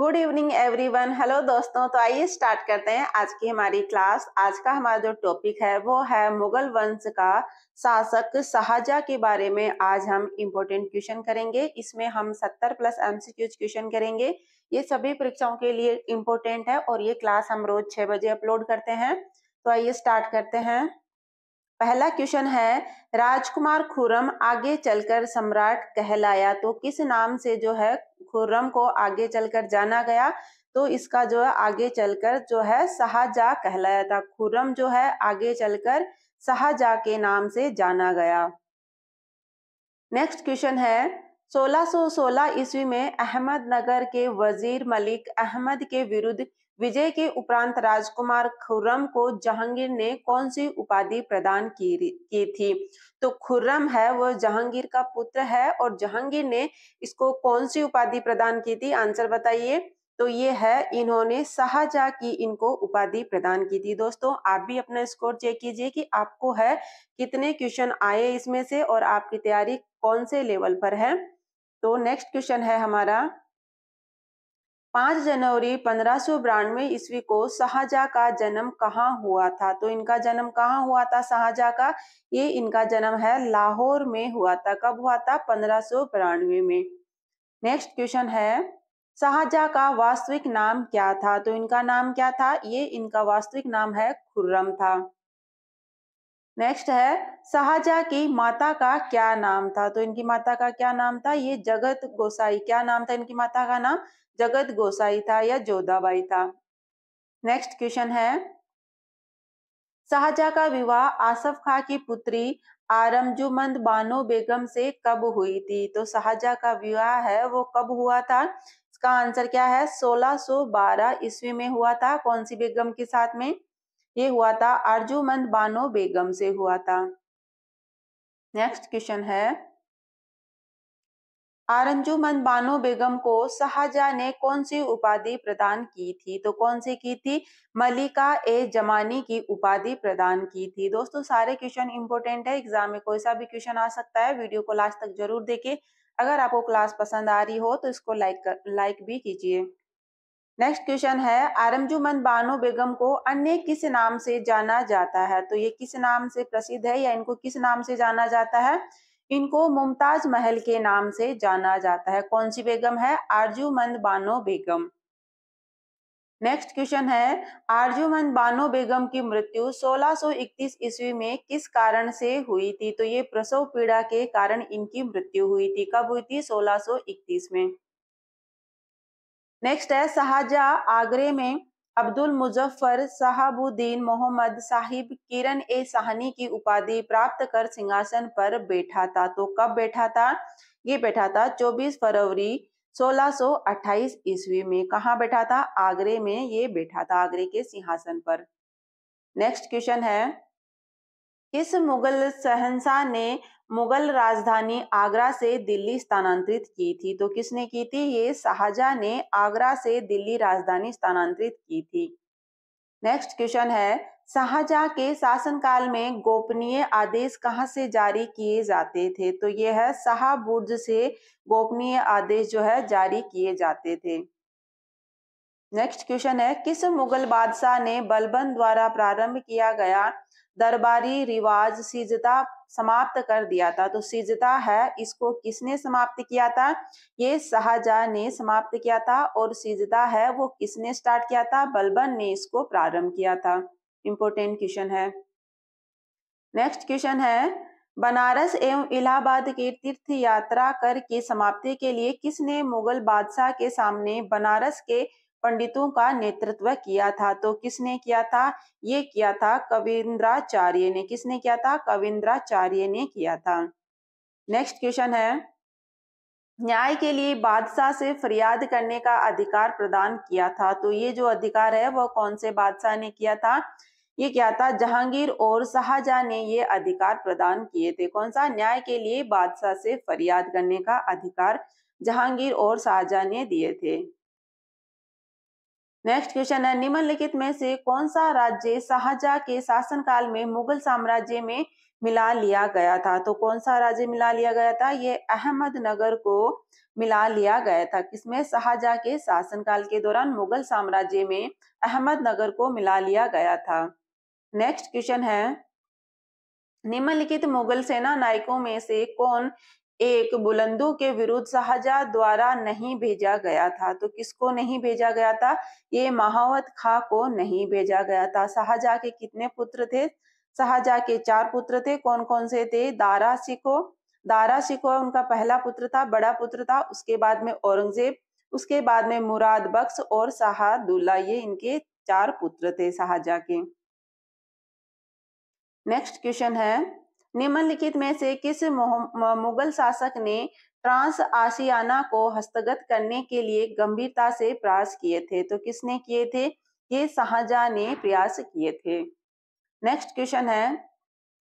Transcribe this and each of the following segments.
good evening everyone hello दोस्तों तो आइए स्टार्ट करते हैं आज की हमारी क्लास आज का हमारा जो टॉपिक है वो है मुगल वंश का शासक शाहजहा के बारे में आज हम इम्पोर्टेंट क्वेश्चन करेंगे इसमें हम 70 प्लस एमसीक्यूज क्वेश्चन करेंगे ये सभी परीक्षाओं के लिए इम्पोर्टेंट है और ये क्लास हम रोज छः बजे अपलोड करते हैं तो आइए स्टार्ट करते हैं पहला क्वेश्चन है राजकुमार खुर्रम आगे चलकर सम्राट कहलाया तो किस नाम से जो है खुर्रम को आगे चलकर जाना गया तो इसका जो है आगे चलकर जो है शाहजहा कहलाया था खुर्रम जो है आगे चलकर शाहजहा के नाम से जाना गया नेक्स्ट क्वेश्चन है 1616 ईस्वी में अहमदनगर के वजीर मलिक अहमद के विरुद्ध विजय के उपरांत राजकुमार खुर्रम को जहांगीर ने कौन सी उपाधि प्रदान की की थी तो खुर्रम है वह जहांगीर का पुत्र है और जहांगीर ने इसको कौन सी उपाधि प्रदान की थी आंसर बताइए तो ये है इन्होंने शाहजहा की इनको उपाधि प्रदान की थी दोस्तों आप भी अपना स्कोर चेक कीजिए कि आपको है कितने क्वेश्चन आए इसमें से और आपकी तैयारी कौन से लेवल पर है तो नेक्स्ट क्वेश्चन है हमारा पाँच जनवरी पंद्रह सौ बिरानवे ईस्वी को शाहजहाँ का जन्म कहाँ हुआ था तो इनका जन्म कहाँ हुआ था शाहजहाँ का ये इनका जन्म है लाहौर में हुआ था कब हुआ था पंद्रह सौ बिरानवे में नेक्स्ट क्वेश्चन है शाहजहाँ का वास्तविक नाम क्या था तो इनका नाम क्या था ये इनका वास्तविक नाम है खुर्रम था नेक्स्ट है शाहजहा की माता का क्या नाम था तो इनकी माता का क्या नाम था ये जगत गोसाई क्या नाम था इनकी माता का नाम जगत गोसाई था या जोधाबाई था नेक्स्ट क्वेश्चन है शाहजहा का विवाह आसफ खां की पुत्री आरमजुमंद बानो बेगम से कब हुई थी तो शाहजहा का विवाह है वो कब हुआ था इसका आंसर क्या है 1612 ईस्वी में हुआ था कौन सी बेगम के साथ में ये हुआ था अर्जुमंद बानो बेगम से हुआ था नेक्स्ट क्वेश्चन है आरंजुमंद बानो बेगम को शाहजहां ने कौन सी उपाधि प्रदान की थी तो कौन सी की थी मलिका ए जमानी की उपाधि प्रदान की थी दोस्तों सारे क्वेश्चन इंपॉर्टेंट है एग्जाम में कोई सा भी क्वेश्चन आ सकता है वीडियो को लास्ट तक जरूर देखें अगर आपको क्लास पसंद आ रही हो तो इसको लाइक कर, लाइक भी कीजिए नेक्स्ट क्वेश्चन है आरमजुमन बानो बेगम को अन्य किस नाम से जाना जाता है तो ये किस नाम से प्रसिद्ध है या इनको किस नाम से जाना जाता है इनको मुमताज महल के नाम से जाना जाता है कौन सी बेगम है आरजूमंद बानो बेगम नेक्स्ट क्वेश्चन है आरजूमंद बानो बेगम की मृत्यु 1631 ईस्वी में किस कारण से हुई थी तो ये प्रसव पीड़ा के कारण इनकी मृत्यु हुई थी कब हुई थी 1631 में नेक्स्ट है शाहजहा आगरे में अब्दुल मुजफ्फर साहबुद्दीन मोहम्मद साहिब किरण ए साहनी की उपाधि प्राप्त कर सिंहासन पर बैठा था तो कब बैठा था ये बैठा था 24 फरवरी 1628 ईस्वी में कहा बैठा था आगरे में ये बैठा था आगरे के सिंहासन पर नेक्स्ट क्वेश्चन है किस मुगल शहनशाह ने मुगल राजधानी आगरा से दिल्ली स्थानांतरित की थी तो किसने की थी ये शाहजहा ने आगरा से दिल्ली राजधानी स्थानांतरित की थी नेक्स्ट क्वेश्चन है शाहजहा के शासनकाल में गोपनीय आदेश कहाँ से जारी किए जाते थे तो ये है शाहबुर्ज से गोपनीय आदेश जो है जारी किए जाते थे नेक्स्ट क्वेश्चन है किस मुगल बादशाह ने बलबन द्वारा प्रारंभ किया गया दरबारी रिवाज सीजता समाप्त कर दिया था तो सीजता है इसको किसने समाप्त किया था ये शाहजहां ने समाप्त किया था और सीजता है वो किसने स्टार्ट किया था बलबन ने इसको प्रारंभ किया था इंपोर्टेंट क्वेश्चन है नेक्स्ट क्वेश्चन है बनारस एवं इलाहाबाद की तीर्थ यात्रा कर समाप्ति के लिए किसने मुगल बादशाह के सामने बनारस के पंडितों का नेतृत्व किया था तो किसने किया था ये किया था कविंद्राचार्य ने किसने किया था कविंद्राचार्य ने किया था नेक्स्ट क्वेश्चन है न्याय के लिए बादशाह से फरियाद करने का अधिकार प्रदान किया था तो ये जो अधिकार है वह कौन से बादशाह ने किया था ये क्या था जहांगीर और शाहजहां ने ये अधिकार प्रदान किए थे कौन सा न्याय के लिए बादशाह से फरियाद करने का अधिकार जहांगीर और शाहजहां ने दिए थे नेक्स्ट क्वेश्चन है निम्नलिखित में से कौन सा राज्य शाहजहा के शासनकाल में मुगल साम्राज्य में मिला लिया गया था तो कौन सा राज्य मिला लिया गया था ये अहमदनगर को मिला लिया गया था किसमें शाहजहा के शासनकाल के दौरान मुगल साम्राज्य में अहमदनगर को मिला लिया गया था नेक्स्ट क्वेश्चन है निम्नलिखित मुगल सेना नायकों में से कौन एक बुलंदू के विरुद्ध शाहजहा द्वारा नहीं भेजा गया था तो किसको नहीं भेजा गया था ये महावत खा को नहीं भेजा गया था शाहजहा के कितने पुत्र थे शाहजहा के चार पुत्र थे कौन कौन से थे दारा सिको दारा सिखो उनका पहला पुत्र था बड़ा पुत्र था उसके बाद में औरंगजेब उसके बाद में मुराद बख्श और शाहदुल्ला ये इनके चार पुत्र थे शाहजहा के नेक्स्ट क्वेश्चन है निम्नलिखित में से किस मुगल शासक ने ट्रांस आसियाना को हस्तगत करने के लिए गंभीरता से प्रयास किए थे तो किसने किए थे ये शाहजहां ने प्रयास किए थे नेक्स्ट क्वेश्चन है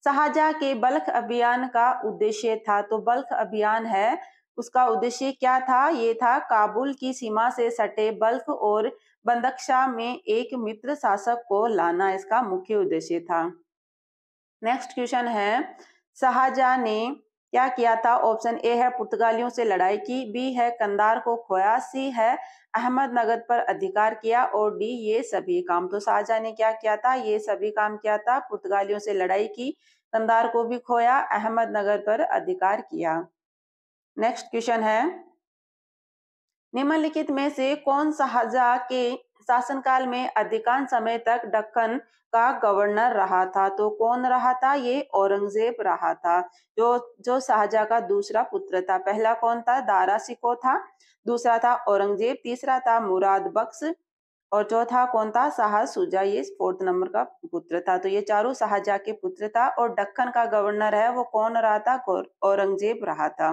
शाहजहां के बल्ख अभियान का उद्देश्य था तो बल्ख अभियान है उसका उद्देश्य क्या था ये था काबुल की सीमा से सटे बल्ख और बंदकशा में एक मित्र शासक को लाना इसका मुख्य उद्देश्य था नेक्स्ट क्वेश्चन है शाहजहां ने क्या किया था ऑप्शन ए है पुर्तगालियों से लड़ाई की बी है कंदार को खोया सी है अहमदनगर पर अधिकार किया और डी ये सभी काम तो शाहजहां ने क्या किया था ये सभी काम किया था पुर्तगालियों से लड़ाई की कंदार को भी खोया अहमदनगर पर अधिकार किया नेक्स्ट क्वेश्चन है निम्नलिखित में से कौन शाहजहां के शासनकाल में अधिकांश समय तक दक्कन का गवर्नर रहा था तो कौन रहा था ये औरंगजेब रहा था जो जो शाहजहा का दूसरा पुत्र था पहला कौन था दारा सिको था दूसरा था औरंगजेब तीसरा था मुराद बख्श और चौथा कौन था शाह सुजा ये फोर्थ नंबर का पुत्र था तो ये चारों शाहजहा के पुत्र था और दक्कन का गवर्नर है वो कौन रहा था औरंगजेब रहा था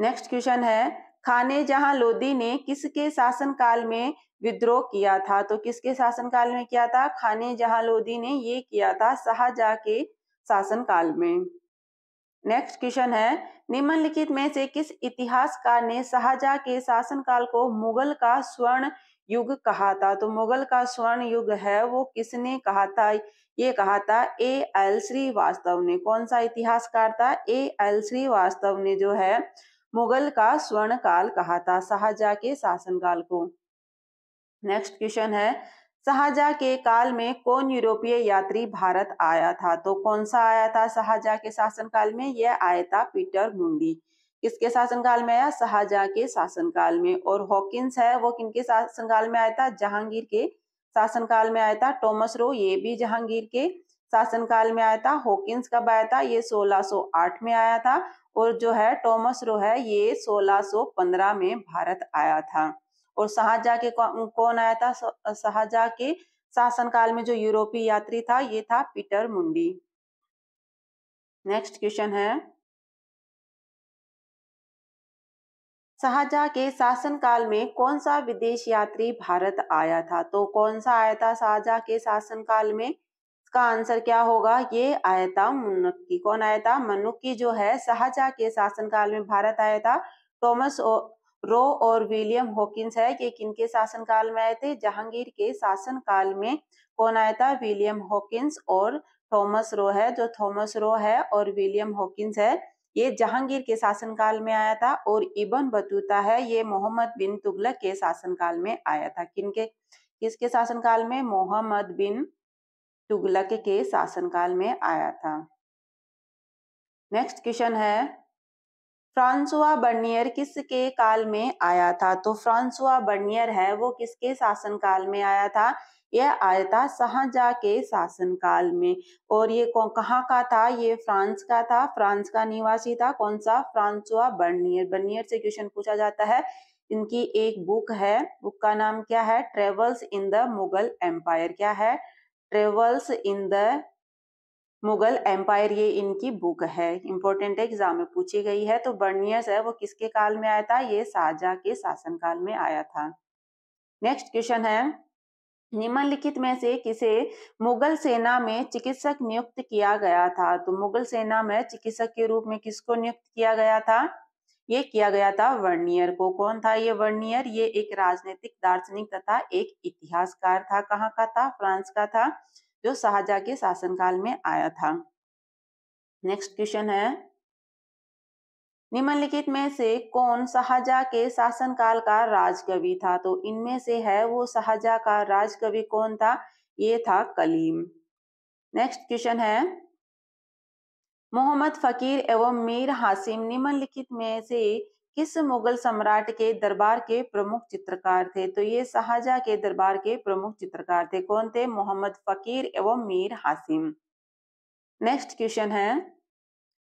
नेक्स्ट क्वेश्चन है खाने जहां लोदी ने किसके शासनकाल में विद्रोह किया था तो किसके शासनकाल में किया था खाने जहां लोदी ने ये किया था शाहजहा के शासनकाल में नेक्स्ट क्वेश्चन है निम्नलिखित में से किस इतिहासकार ने शाहजहा के शासनकाल को मुगल का स्वर्ण युग कहा था तो मुगल का स्वर्ण युग है वो किसने कहा था ये कहा था ए एल श्रीवास्तव ने कौन सा इतिहासकार था ए एल श्रीवास्तव ने जो है मुगल का स्वर्ण काल कहा था शाहजहा के शासनकाल को नेक्स्ट क्वेश्चन है शाहजहा के काल में कौन यूरोपीय यात्री भारत आया था तो कौन सा आया था शाहजहा के शासनकाल में यह आया था पीटर मुंडी किसके शासनकाल में आया शाहजहा के शासनकाल में और हॉकिंस है वो किनके शासनकाल में आया था जहांगीर के शासनकाल में आया था टॉमस रो ये भी जहांगीर के शासनकाल में आया था होकिंस कब आया था ये 1608 में आया था और जो है टॉमस रो है ये 1615 में भारत आया था और शाहजहा के कौन आया था शाहजहा के शासनकाल में जो यूरोपीय यात्री था ये था पीटर मुंडी नेक्स्ट क्वेश्चन है शाहजहा के शासनकाल में कौन सा विदेश यात्री भारत आया था तो कौन सा आया था शाहजहा के शासनकाल में इसका आंसर क्या होगा ये आया था मनुक्की कौन आया था मनुक्की जो है शाहजहा के शासनकाल में भारत आया था टॉमस रो और विलियम हॉकिंस है ये किनके शासनकाल में आए थे जहांगीर के शासनकाल में कौन आया था विलियम हॉकिंस और थॉमस रो है जो थॉमस रो है और विलियम हॉकिंस है ये जहांगीर के शासनकाल में आया था और इबन बतूता है ये मोहम्मद बिन तुगलक के शासनकाल में आया था किनके किसके शासनकाल में मोहम्मद बिन तुगलक के शासनकाल में आया था नेक्स्ट क्वेश्चन है फ्रांसुआ बर्नियर किसके काल में आया था तो फ्रांसुआ बर्नियर है वो किसके शासनकाल में आया था यह आया था शाहजहा के शासनकाल में और ये कहाँ का था ये फ्रांस का था फ्रांस का निवासी था कौन सा फ्रांसुआ बर्नियर बर्नियर से क्वेश्चन पूछा जाता है इनकी एक बुक है बुक का नाम क्या है travels in the Mughal empire क्या है travels in the Mughal empire ये इनकी बुक है इंपॉर्टेंट एग्जाम में पूछी गई है तो बर्नियर्स है वो किसके काल में आया था ये साजा के शासन काल में आया था नेक्स्ट क्वेश्चन है निम्नलिखित में से किसे मुगल सेना में चिकित्सक नियुक्त किया गया था तो मुगल सेना में चिकित्सक के रूप में किसको नियुक्त किया गया था ये किया गया था वर्नियर को कौन था ये वर्नियर ये एक राजनीतिक दार्शनिक तथा एक इतिहासकार था कहाँ का था फ्रांस का था जो शाहजहा के शासनकाल में आया था नेक्स्ट क्वेश्चन है निम्नलिखित में से कौन शाहजहा के शासनकाल का राजकवि था तो इनमें से है वो शाहजहा का राजकवि कौन था ये था कलीम नेक्स्ट क्वेश्चन है मोहम्मद फकीर एवं मीर हासिम निम्नलिखित में से किस मुगल सम्राट के दरबार के प्रमुख चित्रकार थे तो ये शाहजहा के दरबार के प्रमुख चित्रकार थे कौन थे मोहम्मद फकीर एवं मीर हासिम नेक्स्ट क्वेश्चन है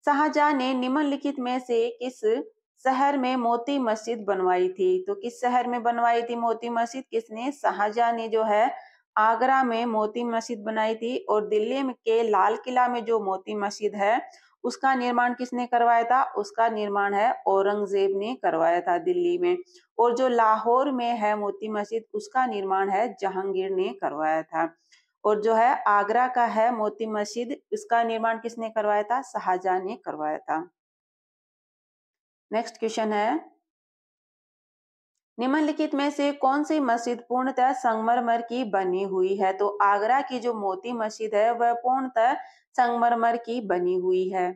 शाहजहा ने निम्नलिखित में से किस शहर में मोती मस्जिद बनवाई थी तो किस शहर में बनवाई थी मोती मस्जिद किसने शाहजहा ने जो है आगरा में मोती मस्जिद बनाई थी और दिल्ली के लाल किला में जो मोती मस्जिद है उसका निर्माण किसने करवाया था उसका निर्माण है औरंगजेब ने करवाया था दिल्ली में और जो लाहौर में है मोती मस्जिद उसका निर्माण है जहांगीर ने करवाया था और जो है आगरा का है मोती मस्जिद इसका निर्माण किसने करवाया था शाहजहां ने करवाया था नेक्स्ट क्वेश्चन है निम्नलिखित में से कौन सी मस्जिद पूर्णतः संगमरमर की बनी हुई है तो आगरा की जो मोती मस्जिद है वह पूर्णतः संगमरमर की बनी हुई है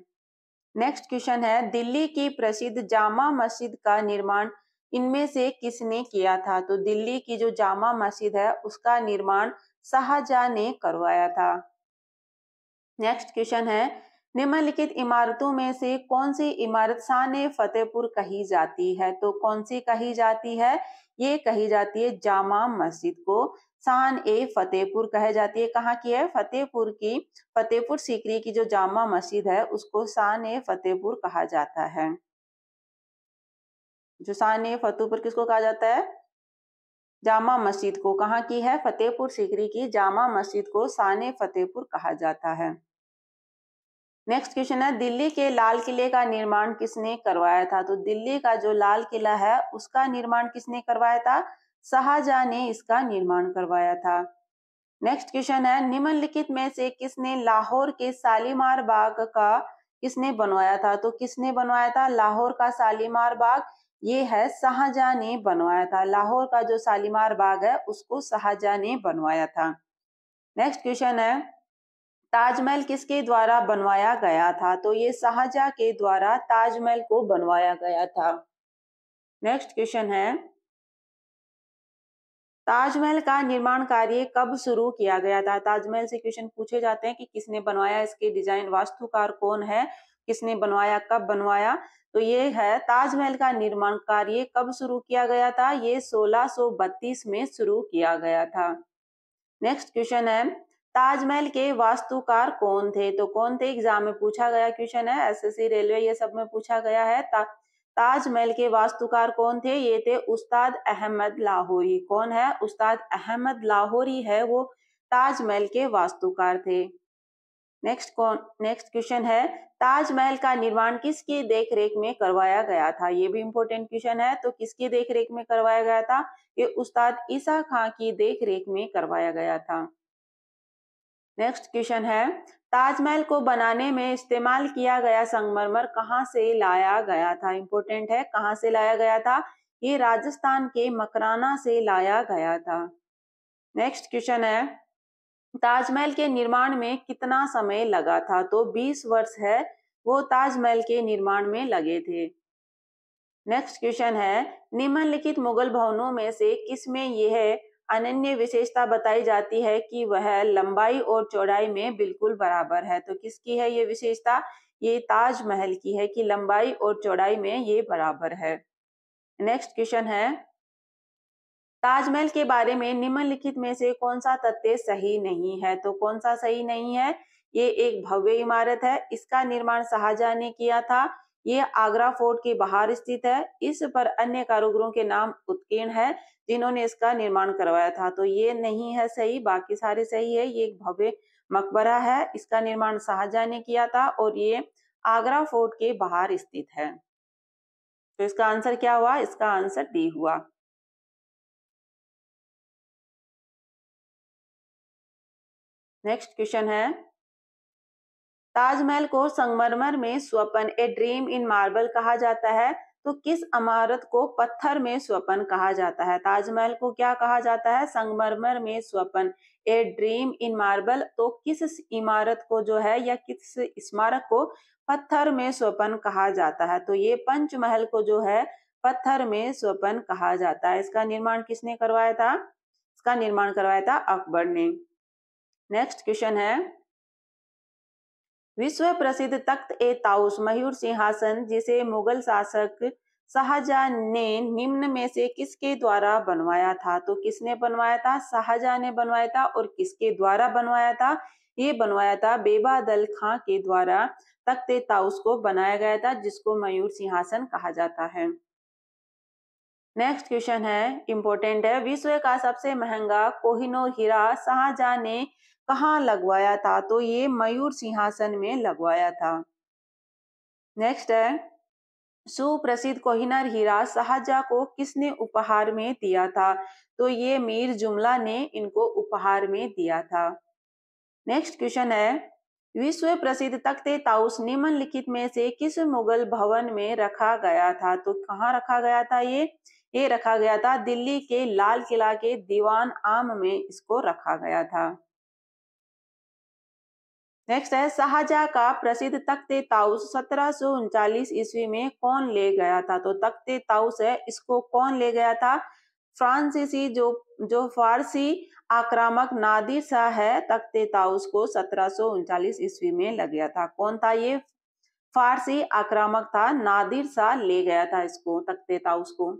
नेक्स्ट क्वेश्चन है दिल्ली की प्रसिद्ध जामा मस्जिद का निर्माण इनमें से किसने किया था तो दिल्ली की जो जामा मस्जिद है उसका निर्माण शाहजहां ने करवाया था नेक्स्ट क्वेश्चन है निम्नलिखित इमारतों में से कौन सी इमारत शान फतेहपुर कही जाती है तो कौन सी कही जाती है ये कही जाती है जामा मस्जिद को शान ए फतेहपुर कही जाती है कहाँ की है फतेहपुर की फतेहपुर सीकरी की जो जामा मस्जिद है उसको शान ए फतेहपुर कहा जाता है जो शान ए फतेहपुर किसको कहा जाता है जामा मस्जिद को कहाँ की है फतेहपुर सीकरी की जामा मस्जिद को शान फतेहपुर कहा जाता है नेक्स्ट क्वेश्चन है दिल्ली के लाल किले का निर्माण किसने करवाया था तो दिल्ली का जो लाल किला है उसका निर्माण किसने करवाया था शाहजहां ने इसका निर्माण करवाया था नेक्स्ट क्वेश्चन है निम्नलिखित में से किसने लाहौर के शालीमार बाग का किसने बनवाया था तो किसने बनवाया था लाहौर का शालीमार बाग ये है शाहजहां ने बनवाया था लाहौर का जो शालीमार बाग है उसको शाहजहां ने बनवाया था नेक्स्ट क्वेश्चन है ताजमहल किसके द्वारा बनवाया गया था तो ये शाहजहा के द्वारा ताजमहल को बनवाया गया था नेक्स्ट क्वेश्चन है ताजमहल का निर्माण कार्य कब शुरू किया गया था ताजमहल से क्वेश्चन पूछे जाते हैं कि किसने बनवाया इसके डिजाइन वास्तुकार कौन है किसने बनवाया कब बनवाया तो ये है ताजमहल का निर्माण कार्य कब शुरू किया गया था ये 1632 में शुरू किया गया था नेक्स्ट क्वेश्चन है ताजमहल के वास्तुकार कौन थे तो कौन थे एग्जाम में पूछा गया क्वेश्चन है एसएससी रेलवे ये सब में पूछा गया है ता, ताजमहल के वास्तुकार कौन थे ये थे उस्ताद अहमद लाहौरी कौन है उस्ताद अहमद लाहौरी है वो ताजमहल के वास्तुकार थे नेक्स्ट कौन नेक्स्ट क्वेश्चन है ताजमहल का निर्माण किसकी देखरेख में करवाया गया था ये भी इम्पोर्टेंट क्वेश्चन है तो किसकी देखरेख में करवाया गया था ये उस्ताद ईसा खां की देखरेख में करवाया गया था नेक्स्ट क्वेश्चन है ताजमहल को बनाने में इस्तेमाल किया गया संगमरमर कहाँ से लाया गया था इंपोर्टेंट है कहाँ से लाया गया था ये राजस्थान के मकराना से लाया गया था नेक्स्ट क्वेश्चन है ताजमहल के निर्माण में कितना समय लगा था तो 20 वर्ष है वो ताजमहल के निर्माण में लगे थे नेक्स्ट क्वेश्चन है निम्नलिखित मुगल भवनों में से किसमें यह अनन्य विशेषता बताई जाती है कि वह लंबाई और चौड़ाई में बिल्कुल बराबर है तो किसकी है ये विशेषता ये ताजमहल की है कि लंबाई और चौड़ाई में ये बराबर है नेक्स्ट क्वेश्चन है ताजमहल के बारे में निम्नलिखित में से कौन सा तथ्य सही नहीं है तो कौन सा सही नहीं है ये एक भव्य इमारत है इसका निर्माण शाहजहां ने किया था ये आगरा फोर्ट के बाहर स्थित है इस पर अन्य कारोगरों के नाम उत्कीर्ण है जिन्होंने इसका निर्माण करवाया था तो ये नहीं है सही बाकी सारे सही है ये एक भव्य मकबरा है इसका निर्माण शाहजहां ने किया था और ये आगरा फोर्ट के बाहर स्थित है तो इसका आंसर क्या हुआ इसका आंसर डी हुआ नेक्स्ट क्वेश्चन है ताजमहल को संगमरमर में स्वपन ए ड्रीम इन मार्बल कहा जाता है तो किस अमारत को पत्थर में स्वपन कहा जाता है ताजमहल को क्या कहा जाता है संगमरमर में स्वपन ए ड्रीम इन मार्बल तो किस इमारत को जो है या किस स्मारक को पत्थर में स्वपन कहा जाता है तो ये पंचमहल को जो है पत्थर में स्वपन कहा जाता है इसका निर्माण किसने करवाया था इसका निर्माण करवाया था अकबर ने नेक्स्ट क्वेश्चन है विश्व प्रसिद्ध तख्त ए ताउस मयूर सिंहासन जिसे मुगल शासक शाहजहां ने निम्न में से किसके द्वारा बनवाया था तो किसने बनवाया था शाहजहां ने बनवाया था और किसके द्वारा बनवाया था ये बनवाया था बेबा दल खां के द्वारा तख्त ए ताउस को बनाया गया था जिसको मयूर सिंहासन कहा जाता है नेक्स्ट क्वेश्चन है इंपॉर्टेंट है विश्व का सबसे महंगा कोहिनूर हीरा शाहजहां ने कहाँ लगवाया था तो ये मयूर सिंहासन में लगवाया था नेक्स्ट है सुप्रसिद्ध कोहिनर हीरा शाहजहा को किसने उपहार में दिया था तो ये मीर जुमला ने इनको उपहार में दिया था नेक्स्ट क्वेश्चन है विश्व प्रसिद्ध तख्ते ताउस निम्नलिखित में से किस मुगल भवन में रखा गया था तो कहाँ रखा गया था ये ये रखा गया था दिल्ली के लाल किला के दीवान आम में इसको रखा गया था नेक्स्ट है शाहजहा का प्रसिद्ध तख्ते ताउस सत्रह ईस्वी में कौन ले गया था तो तख्ते ताउस है इसको कौन ले गया था फ्रांसीसी जो जो फारसी आक्रामक नादिर शाह है तख्ते ताउस को सत्रह ईस्वी में लग गया था कौन था ये फारसी आक्रामक था नादिर शाह ले गया था इसको तख्ते ताउस को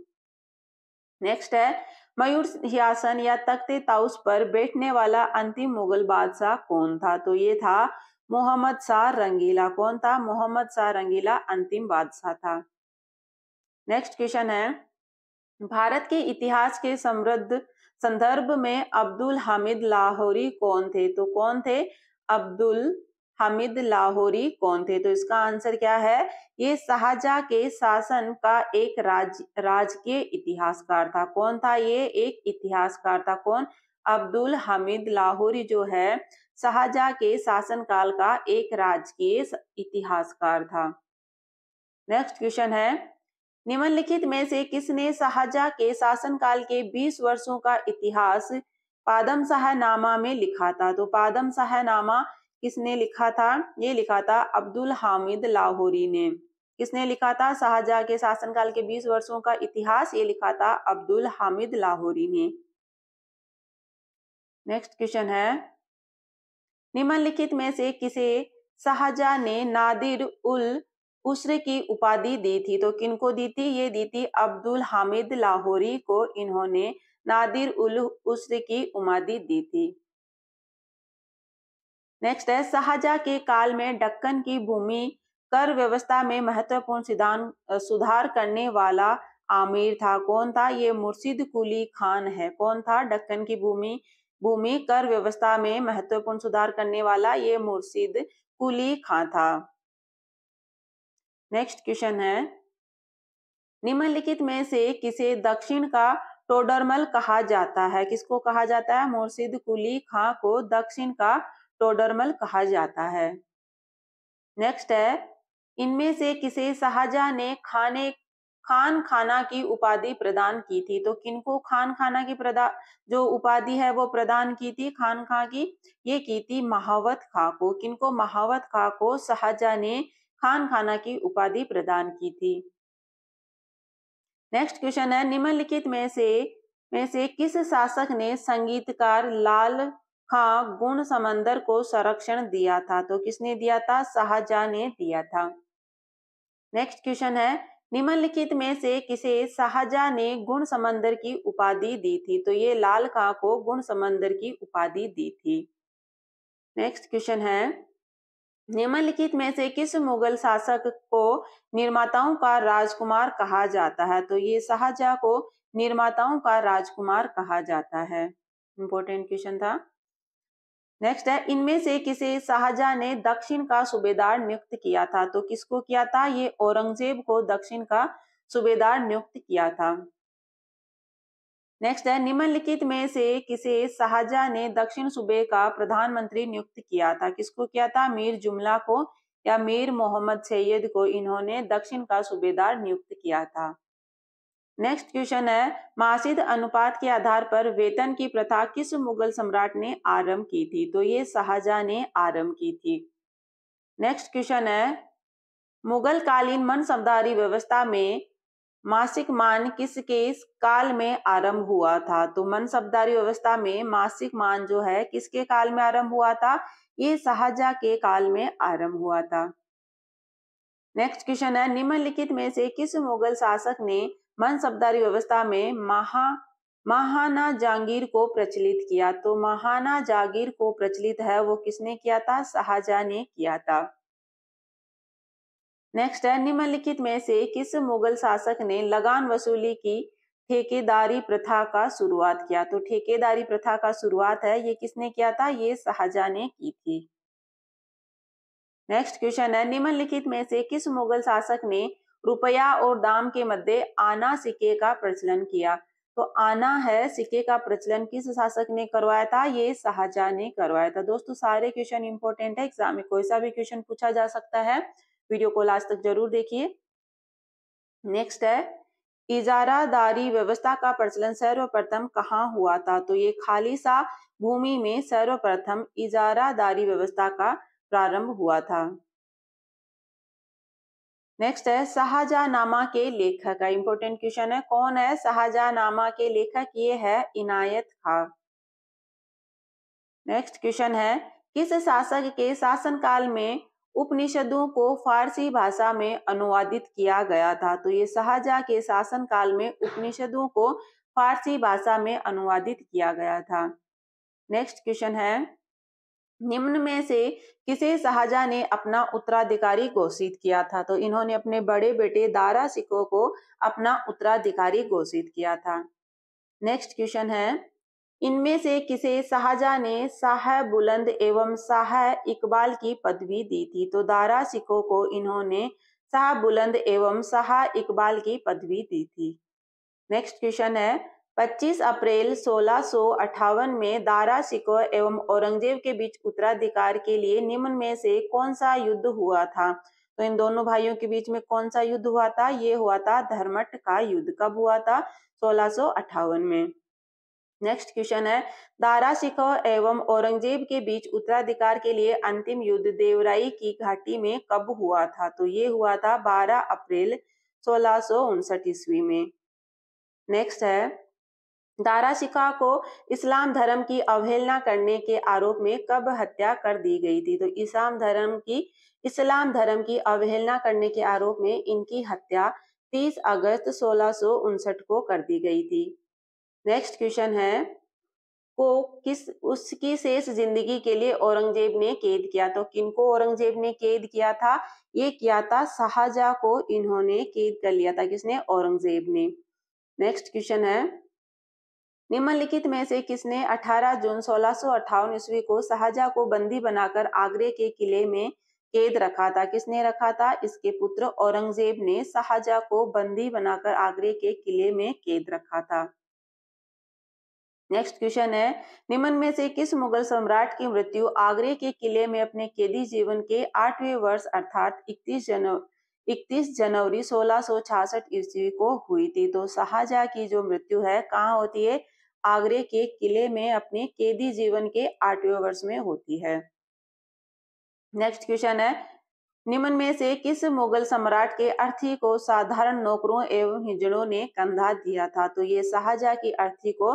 नेक्स्ट है मयूर यासन या तख्ते ताउस पर बैठने वाला अंतिम मुगल बादशाह कौन था तो ये था मोहम्मद शाह रंगीला कौन था मोहम्मद शाह रंगीला अंतिम बादशाह था नेक्स्ट क्वेश्चन है भारत के इतिहास के समृद्ध संदर्भ में अब्दुल हामिद लाहौरी कौन थे तो कौन थे अब्दुल हमिद लाहौरी कौन थे तो इसका आंसर क्या है ये शाहजहा के शासन का एक राज राजकीय इतिहासकार था कौन था ये एक इतिहासकार था कौन अब्दुल हमिद लाहौरी जो है शाहजहा के शासनकाल का एक राजकीय इतिहासकार था नेक्स्ट क्वेश्चन है निम्नलिखित में से किसने शाहजहा के शासनकाल के 20 वर्षों का इतिहास पादम शाहनामा में लिखा था तो पादम शाहनामा किसने लिखा था ये लिखा था अब्दुल हामिद लाहौरी ने किसने लिखा था शाहजहां के शासनकाल के 20 वर्षों का इतिहास ये लिखा था अब्दुल हामिद लाहौरी ने नेक्स्ट क्वेश्चन है निम्नलिखित में से किसे शाहजहां ने नादिर उल उस्र की उपाधि दी थी तो किनको दी थी ये दी थी अब्दुल हामिद लाहौरी को इन्होंने नादिर उल उसर की उपाधि दी थी नेक्स्ट है शाहजहा के काल में डक्कन की भूमि कर व्यवस्था में महत्वपूर्ण सिद्धांत सुधार करने वाला आमिर था कौन था ये मुर्शिद कुली खान है कौन था डक्कन की भूमि भूमि कर व्यवस्था में महत्वपूर्ण सुधार करने वाला ये मुर्शिद कुली खां था नेक्स्ट क्वेश्चन है निम्नलिखित में से किसे दक्षिण का टोडरमल कहा जाता है किसको कहा जाता है मुर्शिद कुली खां को दक्षिण का टोडरमल कहा जाता है नेक्स्ट है इनमें से किसे शाहजहा ने खाने खान खाना की उपाधि प्रदान की थी तो किनको खान खाना की प्रदा जो उपाधि है वो प्रदान की थी खान खां की ये की थी महावत खा को किनको महावत खा को शाहजहा ने खान खाना की उपाधि प्रदान की थी नेक्स्ट क्वेश्चन है निम्नलिखित में से में से किस शासक ने संगीतकार लाल खां गुण समंदर को संरक्षण दिया था तो किसने दिया था शाहजहां ने दिया था नेक्स्ट क्वेश्चन है निम्नलिखित में से किसे शाहजहां ने गुण समंदर की उपाधि दी थी तो ये लाल खां को गुण समंदर की उपाधि दी थी नेक्स्ट क्वेश्चन है निम्नलिखित में से किस मुगल शासक को निर्माताओं का राजकुमार कहा जाता है तो ये शाहजहां को निर्माताओं का राजकुमार कहा जाता है इंपॉर्टेंट क्वेश्चन था नेक्स्ट है इनमें से किसे शाहजहां ने दक्षिण का सूबेदार नियुक्त किया था तो किसको किया था ये औरंगजेब को दक्षिण का सूबेदार नियुक्त किया था नेक्स्ट है निम्नलिखित में से किसे शाहजहां ने दक्षिण सूबे का प्रधानमंत्री नियुक्त किया था किसको किया था मीर जुमला को या मीर मोहम्मद सैयद को इन्होंने दक्षिण का सूबेदार नियुक्त किया था नेक्स्ट क्वेश्चन है मासिद अनुपात के आधार पर वेतन की प्रथा किस मुगल सम्राट ने आरंभ की थी तो ये शाहजहां ने आरंभ की थी नेक्स्ट क्वेश्चन है मुगल कालीन मनसबदारी व्यवस्था में मासिक मान किसके काल में आरंभ हुआ था तो शब्दारी व्यवस्था में मासिक मान जो है किसके काल में आरंभ हुआ था ये शाहजहां के काल में आरंभ हुआ था नेक्स्ट क्वेश्चन है निम्नलिखित में से किस मुगल शासक ने मन शब्दारी व्यवस्था में महा महाना जागीर को प्रचलित किया तो महाना जागीर को प्रचलित है वो किसने किया था शाहजहां ने किया था नेक्स्ट है निम्नलिखित में से किस मुगल शासक ने लगान वसूली की ठेकेदारी प्रथा का शुरुआत किया तो ठेकेदारी प्रथा का शुरुआत है ये किसने किया था ये शाहजहां ने की थी नेक्स्ट क्वेश्चन है निम्नलिखित में से किस मुगल शासक ने रुपया और दाम के मध्य आना सिक्के का प्रचलन किया तो आना है सिक्के का प्रचलन किस शासक ने करवाया था ये शाहजहा ने करवाया था दोस्तों सारे क्वेश्चन इंपॉर्टेंट है एग्जाम में कोई सा भी क्वेश्चन पूछा जा सकता है वीडियो को लास्ट तक जरूर देखिए नेक्स्ट है इजारादारी व्यवस्था का प्रचलन सर्वप्रथम कहाँ हुआ था तो ये खाली सा भूमि में सर्वप्रथम इजारादारी व्यवस्था का प्रारंभ हुआ था नेक्स्ट है नामा के लेखक का इंपॉर्टेंट क्वेश्चन है कौन है नामा के लेखक ये है इनायत खां नेक्स्ट क्वेश्चन है किस शासक के शासनकाल में उपनिषदों को फारसी भाषा में अनुवादित किया गया था तो ये शाहजहा के शासनकाल में उपनिषदों को फारसी भाषा में अनुवादित किया गया था नेक्स्ट क्वेश्चन है निम्न में से किसे शाहजहां ने अपना उत्तराधिकारी घोषित किया था तो इन्होंने अपने बड़े बेटे दारा सिखो को अपना उत्तराधिकारी घोषित किया था नेक्स्ट क्वेश्चन है इनमें से किसे शाहजहां ने शाह बुलंद एवं शाह इकबाल की पदवी दी थी तो दारा सिखो को इन्होंने शाह बुलंद एवं शाह इकबाल की पदवी दी थी नेक्स्ट क्वेश्चन है 25 अप्रैल सोलह में दारा शिकोह एवं औरंगजेब के बीच उत्तराधिकार के लिए निम्न में से कौन सा युद्ध हुआ था तो इन दोनों भाइयों के बीच में कौन सा युद्ध हुआ था ये हुआ था धर्मठ का युद्ध कब हुआ था सोलह में नेक्स्ट क्वेश्चन है दारा शिकोह एवं औरंगजेब के बीच उत्तराधिकार के लिए अंतिम युद्ध देवराई की घाटी में कब हुआ था तो ये हुआ था 12 अप्रैल सोलह ईस्वी में नेक्स्ट है दारा शिका को इस्लाम धर्म की अवहेलना करने के आरोप में कब हत्या कर दी गई थी तो इस्लाम धर्म की इस्लाम धर्म की अवहेलना करने के आरोप में इनकी हत्या 30 अगस्त सोलह को कर दी गई थी नेक्स्ट क्वेश्चन है को किस उसकी शेष जिंदगी के लिए औरंगजेब ने कैद किया तो किनको औरंगजेब ने कैद किया था ये किया था शाहजहा को इन्होंने कैद कर लिया था किसने औरंगजेब ने नेक्स्ट क्वेश्चन है निम्नलिखित में से किसने 18 जून सोलह ईस्वी को शाहजहा को बंदी बनाकर आगरे के किले में कैद रखा था किसने रखा था इसके पुत्र औरंगजेब ने शाहजहा को बंदी बनाकर आगरे के किले में कैद रखा था नेक्स्ट क्वेश्चन है निम्न में से किस मुगल सम्राट की मृत्यु आगरे के किले में अपने कैदी जीवन के आठवें वर्ष अर्थात 31 जनवरी 31 जनवरी सोलह ईस्वी को हुई थी तो शाहजहा की जो मृत्यु है कहाँ होती है आगरे के किले में अपने कैदी जीवन के आठवें वर्ष में होती है नेक्स्ट क्वेश्चन है निम्न में से किस मुगल सम्राट के अर्थी को साधारण नौकरों एवं हिंजड़ों ने कंधा दिया था तो ये शाहजहा की अर्थी को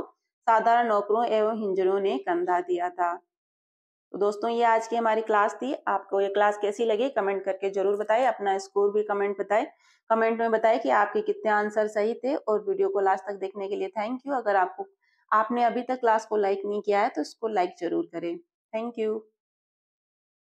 साधारण नौकरों एवं हिंजड़ों ने कंधा दिया था तो दोस्तों ये आज की हमारी क्लास थी आपको ये क्लास कैसी लगी कमेंट करके जरूर बताएं अपना स्कोर भी कमेंट बताए कमेंट में बताएं कि आपके कितने आंसर सही थे और वीडियो को लास्ट तक देखने के लिए थैंक यू अगर आपको आपने अभी तक क्लास को लाइक नहीं किया है तो इसको लाइक जरूर करें थैंक यू